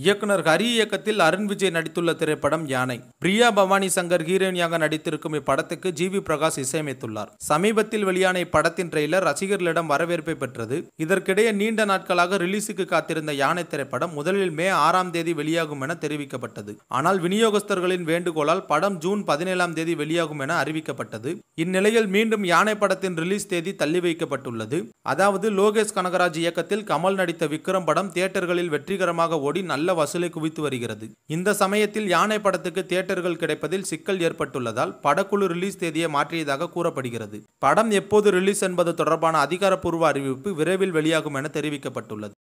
இயக்குனர் ஹரி இயக்கத்தில் அருண் விஜய் நடித்துள்ள திரைப்படம் யானை பிரியா பவானி சங்கர் ஹீரோயினியாக நடித்திருக்கும் இப்படத்துக்கு ஜி வி பிரகாஷ் இசையமைத்துள்ளார் சமீபத்தில் வெளியான இப்படத்தின் ட்ரெய்லர் ரசிகர்களிடம் வரவேற்பை பெற்றது இதற்கிடையே நீண்ட நாட்களாக ரிலீஸுக்கு காத்திருந்த யானை திரைப்படம் முதலில் மே ஆறாம் தேதி வெளியாகும் என தெரிவிக்கப்பட்டது ஆனால் விநியோகஸ்தர்களின் வேண்டுகோளால் படம் ஜூன் பதினேழாம் தேதி வெளியாகும் என அறிவிக்கப்பட்டது இந்நிலையில் மீண்டும் யானை படத்தின் ரிலீஸ் தேதி தள்ளி வைக்கப்பட்டுள்ளது அதாவது லோகேஷ் கனகராஜ் இயக்கத்தில் கமல் நடித்த விக்ரம் படம் தியேட்டர்களில் வெற்றிகரமாக ஓடி நல்ல நல்ல வசூலை குவித்து வருகிறது இந்த சமயத்தில் யானை படத்துக்கு தியேட்டர்கள் கிடைப்பதில் சிக்கல் ஏற்பட்டுள்ளதால் படக்குழு ரிலீஸ் தேதியை மாற்றியதாக கூறப்படுகிறது படம் எப்போது ரிலீஸ் என்பது தொடர்பான அதிகாரப்பூர்வ அறிவிப்பு விரைவில் வெளியாகும் என தெரிவிக்கப்பட்டுள்ளது